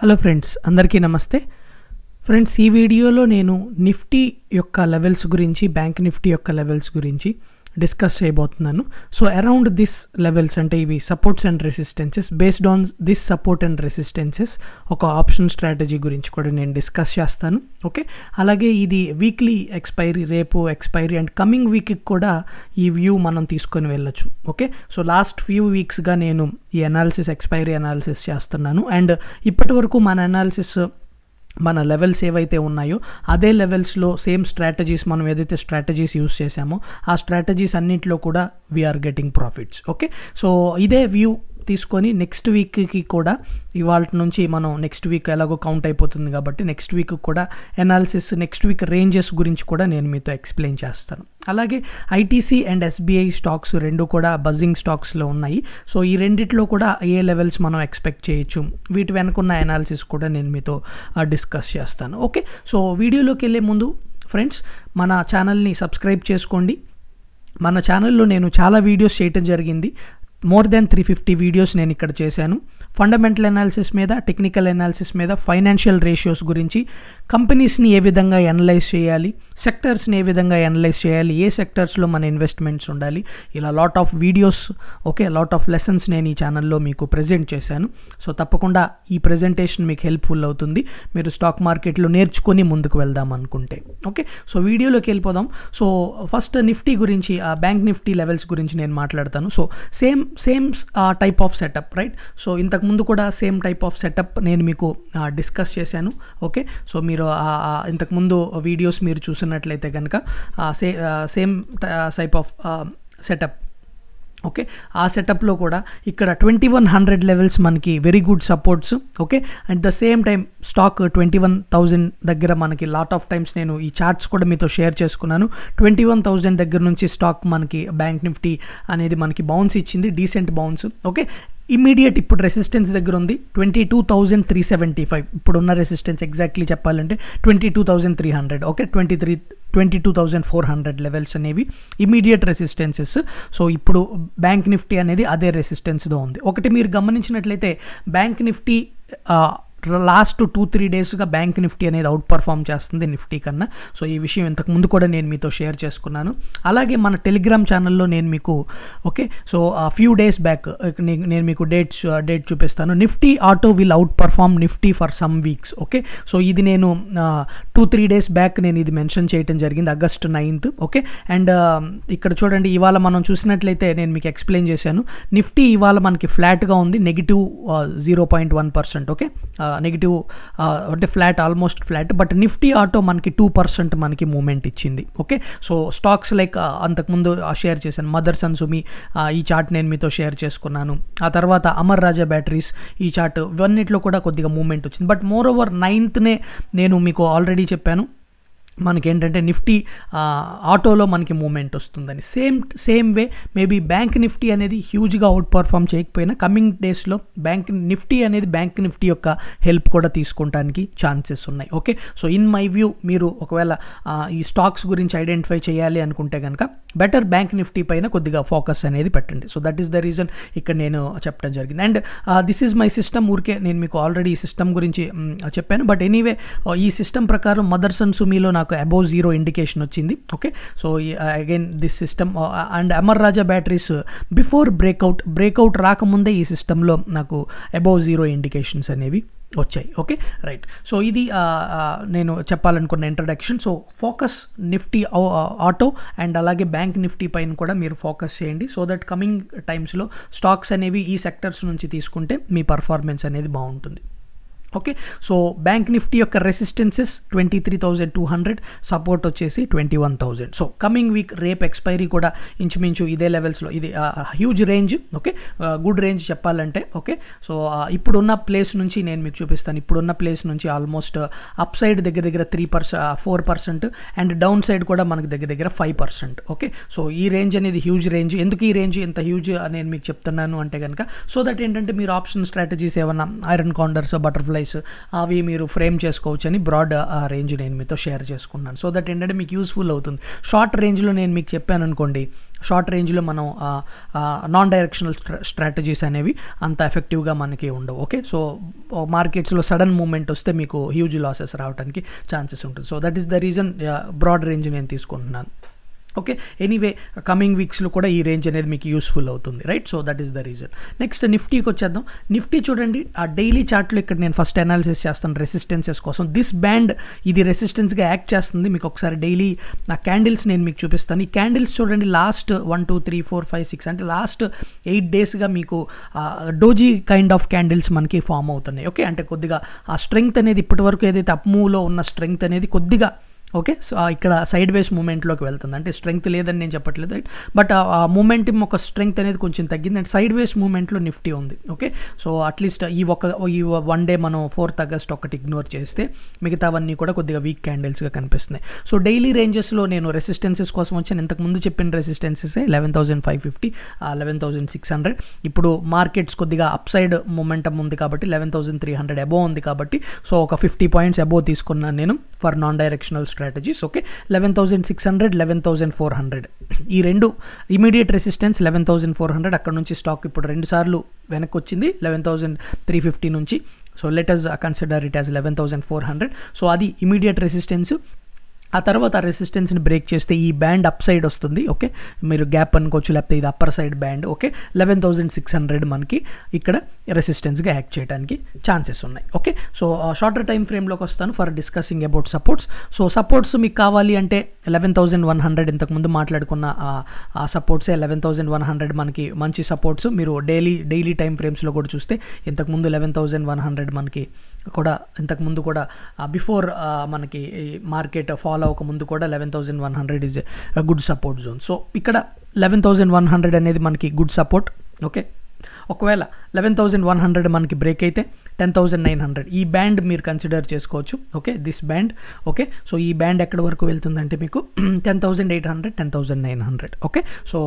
hello friends అందరికీ నమస్తే friends ఈ వీడియోలో నేను నిఫ్టీ యొక్క లెవెల్స్ గురించి బ్యాంక్ నిఫ్టీ యొక్క లెవెల్స్ గురించి డిస్కస్ చేయబోతున్నాను సో అరౌండ్ దిస్ లెవెల్స్ అంటే ఇవి supports and resistances based on this support and resistances ఒక ఆప్షన్ స్ట్రాటజీ గురించి కూడా నేను డిస్కస్ చేస్తాను ఓకే అలాగే ఇది వీక్లీ ఎక్స్పైరీ రేపు ఎక్స్పైరీ అండ్ కమింగ్ వీక్కి కూడా ఈ వ్యూ మనం తీసుకొని వెళ్ళచ్చు ఓకే సో లాస్ట్ ఫ్యూ వీక్స్గా నేను ఈ అనాలిసిస్ ఎక్స్పైరీ అనాలిసిస్ చేస్తున్నాను అండ్ ఇప్పటి వరకు మన అనాలిసిస్ మన లెవెల్స్ ఏవైతే ఉన్నాయో అదే లెవెల్స్లో సేమ్ స్ట్రాటజీస్ మనం ఏదైతే స్ట్రాటజీస్ యూస్ చేసామో ఆ స్ట్రాటజీస్ అన్నింటిలో కూడా we are getting profits okay so ఇదే వ్యూ తీసుకొని నెక్స్ట్ వీక్కి కూడా ఇవాళ నుంచి మనం నెక్స్ట్ వీక్ ఎలాగో కౌంట్ అయిపోతుంది కాబట్టి నెక్స్ట్ వీక్ కూడా ఎనాలిసిస్ నెక్స్ట్ వీక్ రేంజెస్ గురించి కూడా నేను మీతో ఎక్స్ప్లెయిన్ చేస్తాను అలాగే ఐటీసీ అండ్ ఎస్బీఐ స్టాక్స్ రెండు కూడా బజింగ్ స్టాక్స్లో ఉన్నాయి సో ఈ రెండిట్లో కూడా ఏ లెవెల్స్ మనం ఎక్స్పెక్ట్ చేయొచ్చు వీటి వెనుకున్న ఎనాలిసిస్ కూడా నేను మీతో డిస్కస్ చేస్తాను ఓకే సో వీడియోలోకి వెళ్ళే ముందు ఫ్రెండ్స్ మన ఛానల్ని సబ్స్క్రైబ్ చేసుకోండి మన ఛానల్లో నేను చాలా వీడియోస్ చేయటం జరిగింది more than three fifty videos నేను ఇక్కడ చేశాను ఫండమెంటల్ అనాలిసిస్ మీద టెక్నికల్ అనాలిసిస్ మీద ఫైనాన్షియల్ రేషియోస్ గురించి కంపెనీస్ని ఏ విధంగా ఎనలైజ్ చేయాలి సెక్టర్స్ని ఏ విధంగా ఎనలైజ్ చేయాలి ఏ సెక్టర్స్లో మన ఇన్వెస్ట్మెంట్స్ ఉండాలి ఇలా lot of videos okay lot of lessons నేను ఈ ఛానల్లో మీకు ప్రజెంట్ చేశాను సో తప్పకుండా ఈ ప్రజెంటేషన్ మీకు హెల్ప్ఫుల్ అవుతుంది మీరు స్టాక్ మార్కెట్లో నేర్చుకొని ముందుకు వెళ్దాం అనుకుంటే ఓకే సో వీడియోలోకి వెళ్ళిపోదాం సో ఫస్ట్ నిఫ్టీ గురించి ఆ బ్యాంక్ నిఫ్టీ లెవెల్స్ గురించి నేను మాట్లాడతాను so same same type of setup right so ఇంతకు ఇంతకుముందు కూడా సేమ్ టైప్ ఆఫ్ సెటప్ నేను మీకు డిస్కస్ చేశాను ఓకే సో మీరు ఇంతకుముందు వీడియోస్ మీరు చూసినట్లయితే కనుక say same type of setup okay ఆ సెటప్లో కూడా ఇక్కడ ట్వంటీ వన్ హండ్రెడ్ లెవెల్స్ మనకి very good supports okay at the same time stock twenty one thousand దగ్గర మనకి లాట్ ఆఫ్ టైమ్స్ నేను ఈ చార్ట్స్ కూడా మీతో షేర్ చేసుకున్నాను ట్వంటీ వన్ థౌజండ్ దగ్గర నుంచి స్టాక్ మనకి బ్యాంక్ నిఫ్టీ అనేది మనకి బౌన్స్ ఇచ్చింది డీసెంట్ బౌన్స్ ఓకే ఇమీడియట్ ఇప్పుడు రెసిస్టెన్స్ దగ్గర ఉంది twenty two thousand three seventy five ఇప్పుడున్న రెసిస్టెన్స్ ఎగ్జాక్ట్లీ చెప్పాలంటే twenty two thousand three hundred okay twenty three twenty two thousand four hundred levels అనేవి ఇమీడియట్ రెసిస్టెన్సెస్ సో ఇప్పుడు bank Nifty అనేది అదే రెసిస్టెన్స్తో ఉంది ఒకటి మీరు గమనించినట్లయితే bank Nifty last two three డేస్గా బ్యాంక్ నిఫ్టీ అనేది అవుట్ పర్ఫామ్ చేస్తుంది నిఫ్టీ కన్నా సో ఈ విషయం ఇంతకుముందు కూడా నేను మీతో షేర్ చేసుకున్నాను అలాగే మన టెలిగ్రామ్ ఛానల్లో నేను మీకు okay so few days back నేను మీకు డేట్స్ డేట్ చూపిస్తాను Nifty auto will outperform Nifty for some weeks okay so ఇది నేను టూ త్రీ డేస్ బ్యాక్ నేను ఇది మెన్షన్ చేయడం జరిగింది ఆగస్ట్ నైన్త్ ఓకే అండ్ ఇక్కడ చూడండి ఇవాళ మనం చూసినట్లయితే నేను మీకు ఎక్స్ప్లెయిన్ చేశాను నిఫ్టీ ఇవాళ మనకి ఫ్లాట్గా ఉంది negative zero point one percent okay negative అంటే flat almost flat but Nifty auto మనకి టూ పర్సెంట్ మనకి మూమెంట్ ఇచ్చింది ఓకే సో స్టాక్స్ లైక్ అంతకుముందు షేర్ చేశాను మదర్ సుమి ఈ చార్ట్ నేను మీతో షేర్ చేసుకున్నాను ఆ తర్వాత అమర్ రాజా బ్యాటరీస్ ఈ చార్ట్ ఇవన్నిట్లో కూడా కొద్దిగా మూమెంట్ వచ్చింది బట్ మోర్ ఓవర్ నైన్త్నే నేను మీకు ఆల్రెడీ చెప్పాను మనకేంటంటే నిఫ్టీ ఆటోలో మనకి మూమెంట్ వస్తుందని same same way maybe bank Nifty అనేది హ్యూజ్గా అవుట్ పర్ఫామ్ చేయకపోయినా కమింగ్ డేస్లో బ్యాంక్ నిఫ్టీ అనేది బ్యాంక్ నిఫ్టీ యొక్క హెల్ప్ కూడా తీసుకోవడానికి ఛాన్సెస్ ఉన్నాయి okay so in my view మీరు ఒకవేళ ఈ స్టాక్స్ గురించి ఐడెంటిఫై చేయాలి అనుకుంటే కనుక బెటర్ బ్యాంక్ నిఫ్టీ పైన కొద్దిగా ఫోకస్ అనేది పెట్టండి so that is the reason ఇక్కడ నేను చెప్పడం జరిగింది and this is my system ఊరికే నేను మీకు ఆల్రెడీ ఈ సిస్టమ్ గురించి చెప్పాను బట్ ఎనీవే ఈ సిస్టమ్ ప్రకారం మదర్సన్ సుమీలో నాకు నాకు అబౌవ్ జీరో ఇండికేషన్ వచ్చింది okay so again this system and Amara Raja batteries before breakout breakout రాకముందే ఈ సిస్టంలో నాకు అబౌవ్ జీరో ఇండికేషన్స్ అనేవి వచ్చాయి ఓకే రైట్ సో ఇది uh, uh, నేను చెప్పాలనుకున్న introduction so focus Nifty auto and అలాగే బ్యాంక్ నిఫ్టీ పైన కూడా మీరు ఫోకస్ చేయండి సో దట్ కమింగ్ టైమ్స్లో స్టాక్స్ అనేవి ఈ సెక్టర్స్ నుంచి తీసుకుంటే మీ పర్ఫార్మెన్స్ అనేది బాగుంటుంది ఓకే సో బ్యాంక్ నిఫ్టీ యొక్క resistances twenty three thousand two hundred support వచ్చేసి twenty one thousand so coming week రేపు ఎక్స్పైరీ కూడా ఇంచుమించు ఇదే లెవెల్స్లో ఇది huge range okay good range చెప్పాలంటే ఓకే సో ఇప్పుడున్న ప్లేస్ నుంచి నేను మీకు చూపిస్తాను ఇప్పుడున్న ప్లేస్ నుంచి ఆల్మోస్ట్ అప్ సైడ్ దగ్గర దగ్గర three percent four percent and downside కూడా మనకు దగ్గర దగ్గర ఫైవ్ పర్సెంట్ ఓకే సో ఈ రేంజ్ అనేది హ్యూజ్ రేంజ్ ఎందుకు ఈ రేంజ్ ఇంత హ్యూజ్ నేను మీకు చెప్తున్నాను అంటే కనుక సో దట్ ఏంటంటే మీరు ఆప్షన్ స్ట్రాటజీస్ ఏమన్నా ఐరన్ కాండర్స్ బటర్ఫ్లై డిజైన్స్ అవి మీరు ఫ్రేమ్ చేసుకోవచ్చు అని బ్రాడ్ రేంజ్ నేను మీతో షేర్ చేసుకున్నాను సో దట్ ఏంటంటే మీకు యూస్ఫుల్ అవుతుంది షార్ట్ రేంజ్లో నేను మీకు చెప్పాను అనుకోండి షార్ట్ రేంజ్లో మనం నాన్ డైరెక్షనల్ స్ట్రాటజీస్ అనేవి అంత ఎఫెక్టివ్గా మనకి ఉండవు ఓకే సో మార్కెట్స్లో సడన్ మూమెంట్ వస్తే మీకు హ్యూజ్ లాసెస్ రావడానికి ఛాన్సెస్ ఉంటుంది so that is the reason broad range నేను తీసుకుంటున్నాను ఓకే ఎనీవే కమింగ్ వీక్స్లో కూడా ఈ రేంజ్ అనేది మీకు యూస్ఫుల్ అవుతుంది right so that is the reason next నిఫ్టీకి వచ్చేద్దాం నిఫ్టీ చూడండి ఆ డైలీ చార్ట్లో ఇక్కడ నేను ఫస్ట్ అనాలిసిస్ చేస్తాను రెసిస్టెన్సెస్ కోసం దిస్ బ్యాండ్ ఇది రెసిస్టెన్స్గా యాక్ట్ చేస్తుంది మీకు ఒకసారి డైలీ నా క్యాండిల్స్ నేను మీకు చూపిస్తాను ఈ క్యాండిల్స్ చూడండి last one two three four five six అంటే లాస్ట్ ఎయిట్ డేస్గా మీకు డోజీ కైండ్ ఆఫ్ క్యాండిల్స్ మనకి ఫామ్ అవుతున్నాయి ఓకే అంటే కొద్దిగా ఆ స్ట్రెంగ్త్ అనేది ఇప్పటివరకు ఏదైతే అప్ మూవ్లో ఉన్న స్ట్రెంగ్త్ అనేది కొద్దిగా ఓకే సో ఇక్కడ సైడ్ వేస్ మూమెంట్లోకి వెళ్తుంది అంటే స్ట్రెంగ్త్ లేదని నేను చెప్పట్లేదు బట్ ఆ మూమెంట్ ఒక స్ట్రెంగ్త్ అనేది కొంచెం తగ్గింది అండ్ సైడ్ వేస్ మూమెంట్లో నిఫ్టీ ఉంది ఓకే సో అట్లీస్ట్ ఈ ఒక ఈ వన్ డే మనం ఫోర్త్ ఆగస్ట్ ఒకటి ఇగ్నోర్ చేస్తే మిగతావన్నీ కూడా కొద్దిగా వీక్ క్యాండిల్స్గా కనిపిస్తున్నాయి సో డైలీ రేంజెస్లో నేను రెసిస్టెన్సెస్ కోసం వచ్చాను ఇంతకుముందు చెప్పిన resistances eleven thousand five fifty eleven thousand six hundred ఇప్పుడు మార్కెట్స్ కొద్దిగా అప్ సైడ్ మూమెంటం ఉంది కాబట్టి eleven thousand three hundred above ఉంది కాబట్టి సో ఒక ఫిఫ్టీ పాయింట్స్ అబోవ్ తీసుకున్నాను నేను for non directional strength strategies okay eleven thousand six hundred eleven thousand four hundred ఈ రెండు immediate resistance eleven thousand four hundred అక్కడ నుంచి స్టాక్ ఇప్పుడు రెండు సార్లు వెనక్కి వచ్చింది లెవెన్ థౌసండ్ త్రీ ఫిఫ్టీ నుంచి so letters consider it as eleven thousand four hundred so అది ఇమీడియట్ రెసిస్టెన్స్ ఆ తర్వాత రెసిస్టెన్స్ని బ్రేక్ చేస్తే ఈ బ్యాండ్ అప్ సైడ్ వస్తుంది ఓకే మీరు గ్యాప్ అనుకోవచ్చు లేకపోతే ఇది upper side band okay eleven thousand six hundred మనకి ఇక్కడ రెసిస్టెన్స్గా యాక్ట్ చేయడానికి ఛాన్సెస్ ఉన్నాయి ఓకే సో షార్టర్ టైం ఫ్రేమ్లోకి వస్తాను for discussing about supports so supports మీకు కావాలి అంటే లెవెన్ థౌజండ్ వన్ హండ్రెడ్ ఇంతకుముందు మాట్లాడుకున్న ఆ సపోర్ట్సే లెవెన్ థౌజండ్ వన్ హండ్రెడ్ మనకి మంచి సపోర్ట్స్ మీరు డైలీ డైలీ టైం ఫ్రేమ్స్లో కూడా చూస్తే ఇంతకుముందు లెవెన్ థౌజండ్ వన్ హండ్రెడ్ మనకి కూడా ఇంతకుముందు కూడా బిఫోర్ మనకి మార్కెట్ ఫాలో అవ్వక ముందు కూడా eleven thousand one hundred is good support zone so ఇక్కడ లెవెన్ థౌజండ్ వన్ హండ్రెడ్ అనేది మనకి గుడ్ సపోర్ట్ ఓకే ఒకవేళ లెవెన్ థౌజండ్ వన్ హండ్రెడ్ మనకి బ్రేక్ అయితే టెన్ థౌజండ్ నైన్ హండ్రెడ్ ఈ బ్యాండ్ మీరు కన్సిడర్ చేసుకోవచ్చు okay this band okay so ఈ బ్యాండ్ ఎక్కడ వరకు వెళ్తుందంటే మీకు ten thousand eight hundred ten thousand nine hundred okay so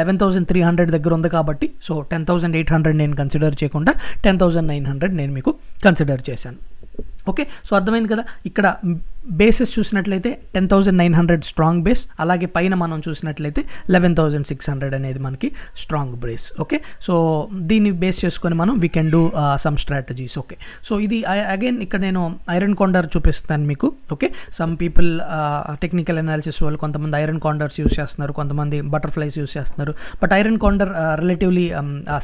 eleven thousand three hundred దగ్గర ఉంది కాబట్టి so ten thousand eight hundred నేను కన్సిడర్ చేయకుండా టెన్ థౌజండ్ నైన్ హండ్రెడ్ నేను మీకు కన్సిడర్ చేశాను ఓకే సో అర్థమైంది కదా ఇక్కడ బేసెస్ చూసినట్లయితే ten thousand nine hundred strong base అలాగే పైన మనం చూసినట్లయితే లెవెన్ థౌజండ్ సిక్స్ హండ్రెడ్ అనేది మనకి స్ట్రాంగ్ బేస్ ఓకే సో దీన్ని బేస్ చేసుకొని మనం we can do some strategies okay so ఇది అగైన్ ఇక్కడ నేను ఐరన్ కాండర్ చూపిస్తాను మీకు okay some people technical analysis వాళ్ళు కొంతమంది ఐరన్ కాండర్స్ యూస్ చేస్తున్నారు కొంతమంది బటర్ఫ్లైస్ యూస్ చేస్తున్నారు but iron condor relatively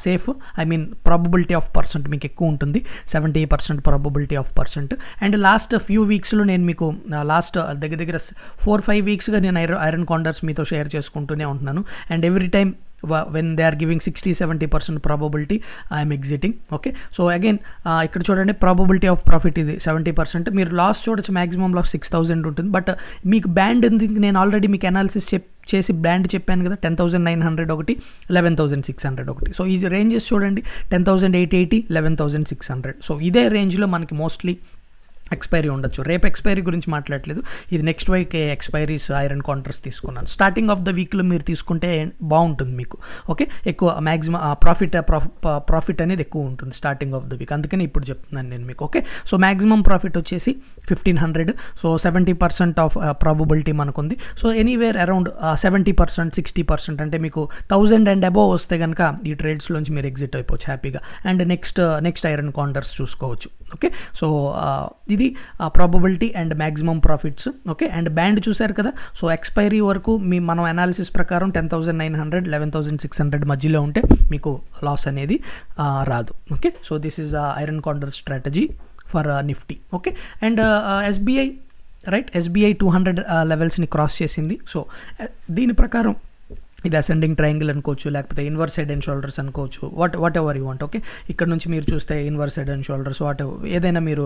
safe I mean probability of percent మీకు ఎక్కువ ఉంటుంది seventy percent probability of percent and last few వీక్స్లో నేను మీకు మీకు లాస్ట్ దగ్గర దగ్గర ఫోర్ ఫైవ్ వీక్స్గా నేను ఐరన్ ఐరన్ కాండర్స్ మీతో షేర్ చేసుకుంటూనే ఉంటున్నాను and every time when they are giving sixty seventy percent probability I'm exiting okay so again ఇక్కడ చూడండి ప్రాబబిలిటీ ఆఫ్ ప్రాఫిట్ ఇది సెవెంటీ పర్సెంట్ మీరు లాస్ చూడొచ్చు మ్యాక్సిమం లాస్ సిక్స్ థౌసండ్ ఉంటుంది బట్ మీకు బ్యాండ్ ఉంది నేను ఆల్రెడీ మీకు అనాలిసిస్ చెప్ చేసి బ్యాండ్ చెప్పాను కదా టెన్ థౌసండ్ నైన్ హండ్రెడ్ ఒకటి లెవెన్ థౌసండ్ సిక్స్ హండ్రెడ్ ఒకటి సో ఈ రేంజెస్ చూడండి ten thousand eight eighty eleven thousand six hundred so ఇదే రేంజ్లో మనకి మోస్ట్లీ ఎక్స్పైరీ ఉండొచ్చు రేపు ఎక్స్పైరీ గురించి మాట్లాడలేదు ఇది next week expiries iron contracts తీసుకున్నాను స్టార్టింగ్ ఆఫ్ ద వీక్లో మీరు తీసుకుంటే బాగుంటుంది మీకు ఓకే ఎక్కువ మ్యాక్సిమం ప్రాఫిట్ ప్రాఫిట్ అనేది ఎక్కువ ఉంటుంది స్టార్టింగ్ ఆఫ్ ద వీక్ అందుకని ఇప్పుడు చెప్తున్నాను నేను మీకు ఓకే సో మ్యాక్సిమం ప్రాఫిట్ వచ్చేసి fifteen hundred so seventy percent of probability మనకుంది so anywhere around seventy percent sixty percent అంటే మీకు థౌజండ్ అండ్ అబోవ్ వస్తే కనుక ఈ ట్రేడ్స్లోంచి మీరు ఎగ్జిట్ అయిపోవచ్చు హ్యాపీగా and next next iron condors చూసుకోవచ్చు ఓకే సో uh, ఇది probability and maximum profits okay and band చూశారు కదా సో ఎక్స్పైరీ వరకు మీ మనం అనాలిసిస్ ప్రకారం ten thousand nine hundred eleven thousand six hundred మధ్యలో ఉంటే మీకు లాస్ అనేది రాదు okay so this is iron condor strategy for Nifty okay and SBI right SBI two hundred లెవెల్స్ని క్రాస్ చేసింది సో uh, దీని ప్రకారం ఇది అసెండింగ్ ట్రయాంగిల్ అనుకోవచ్చు లేకపోతే ఇన్వర్స్ హెడ్ అండ్ షోల్డర్స్ అనుకోవచ్చు what whatever you want okay ఇక్కడ నుంచి మీరు చూస్తే inverse head and shoulders what ఏదైనా మీరు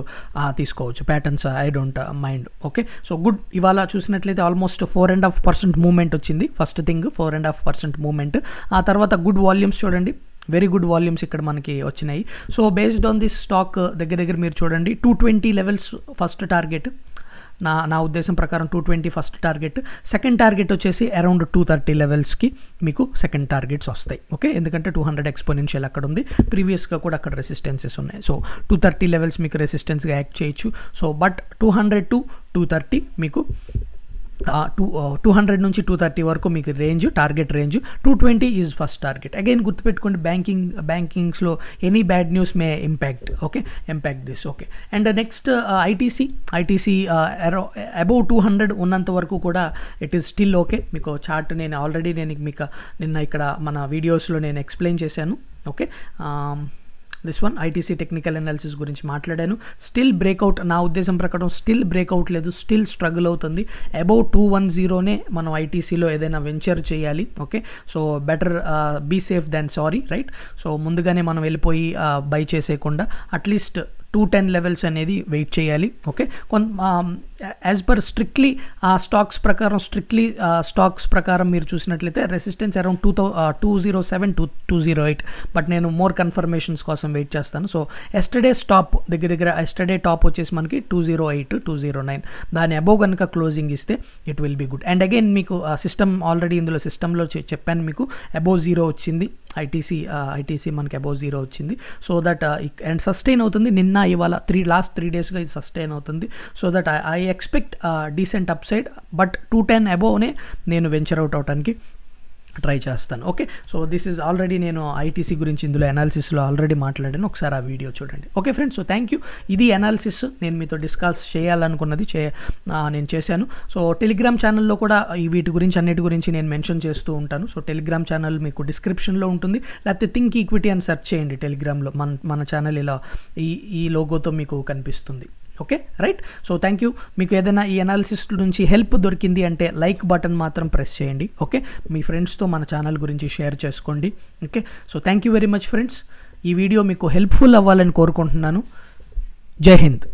తీసుకోవచ్చు patterns I don't mind okay so good ఇవాళ చూసినట్లయితే almost four and half percent movement వచ్చింది first thing four and half percent movement ఆ తర్వాత గుడ్ వాల్యూమ్స్ చూడండి వెరీ గుడ్ వాల్యూమ్స్ ఇక్కడ మనకి వచ్చినాయి so based on this stock దగ్గర దగ్గర మీరు చూడండి two twenty levels first target నా నా ఉద్దేశం ప్రకారం two twenty first target second target వచ్చేసి అరౌండ్ టూ థర్టీ లెవెల్స్కి మీకు సెకండ్ టార్గెట్స్ వస్తాయి ఓకే ఎందుకంటే టూ హండ్రెడ్ ఎక్స్పోనెన్షియల్ అక్కడ ఉంది ప్రీవియస్గా కూడా అక్కడ రెసిస్టెన్సెస్ ఉన్నాయి సో టూ థర్టీ లెవెల్స్ మీకు రెసిస్టెన్స్గా యాక్ట్ చేయొచ్చు so but two hundred to two thirty మీకు టూ టూ హండ్రెడ్ నుంచి టూ థర్టీ వరకు మీకు range target range two twenty is first target again గుర్తుపెట్టుకోండి బ్యాంకింగ్ బ్యాంకింగ్స్లో any bad news may impact okay impact this okay and next ITC ITC అరౌ above two hundred ఉన్నంత వరకు కూడా it is still okay మీకు chart నేను already నేను మీకు నిన్న ఇక్కడ మన వీడియోస్లో నేను ఎక్స్ప్లెయిన్ చేశాను okay um, this one ITC technical analysis గురించి మాట్లాడాను స్టిల్ బ్రేక్అవుట్ నా ఉద్దేశం ప్రకారం స్టిల్ బ్రేక్అవుట్ లేదు స్టిల్ స్ట్రగుల్ అవుతుంది అబౌ టూ వన్ జీరోనే మనం ఐటీసీలో ఏదైనా వెంచర్ చేయాలి okay so better be safe than sorry right so ముందుగానే మనం వెళ్ళిపోయి బై uh, చేసేయకుండా అట్లీస్ట్ టూ టెన్ లెవెల్స్ అనేది వెయిట్ చేయాలి ఓకే కొంత యాజ్ పర్ స్ట్రిక్ట్లీ ఆ స్టాక్స్ ప్రకారం స్ట్రిక్ట్లీ స్టాక్స్ ప్రకారం మీరు చూసినట్లయితే resistance around two thou two zero seven two two zero eight but నేను మోర్ కన్ఫర్మేషన్స్ కోసం వెయిట్ చేస్తాను సో ఎస్టర్డే స్టాప్ దగ్గర దగ్గర ఎస్టర్డే టాప్ వచ్చేసి మనకి two zero eight two zero nine దాని అబోవ్ కనుక క్లోజింగ్ ఇస్తే it will be good and again మీకు సిస్టమ్ ఆల్రెడీ ఇందులో సిస్టంలో చెప్పాను మీకు అబోవ్ జీరో వచ్చింది ఐటీసీ ఐటీసీ మనకి అబోవ్ జీరో వచ్చింది సో దట్ అండ్ సస్టైన్ అవుతుంది నిన్న అయినా ఇవాళ త్రీ లాస్ట్ త్రీ డేస్గా ఇది సస్టైన్ అవుతుంది so that I expect decent up but two ten అబోవ్నే నేను వెంచర్ అవుట్ అవడానికి ట్రై చేస్తాను okay so this is already నేను ఐటీసీ గురించి ఇందులో అనాలిసిస్లో ఆల్రెడీ మాట్లాడాను ఒకసారి ఆ వీడియో చూడండి okay friends so thank you ఇది అనాలిసిస్ నేను మీతో డిస్కస్ చేయాలనుకున్నది చే నేను చేశాను సో టెలిగ్రామ్ ఛానల్లో కూడా ఈ వీటి గురించి అన్నిటి గురించి నేను మెన్షన్ చేస్తూ ఉంటాను సో టెలిగ్రామ్ ఛానల్ మీకు డిస్క్రిప్షన్లో ఉంటుంది లేకపోతే థింక్ ఈక్విటీ అని సెర్చ్ చేయండి టెలిగ్రామ్లో మన మన ఛానల్ ఇలా ఈ ఈ లోగోతో మీకు కనిపిస్తుంది okay right so thank you మీకు ఏదైనా ఈ అనాలిసిస్ నుంచి హెల్ప్ దొరికింది అంటే లైక్ బటన్ మాత్రం ప్రెస్ చేయండి ఓకే మీ ఫ్రెండ్స్తో మన ఛానల్ గురించి షేర్ చేసుకోండి okay so thank you very much friends ఈ వీడియో మీకు హెల్ప్ఫుల్ అవ్వాలని కోరుకుంటున్నాను జై హింద్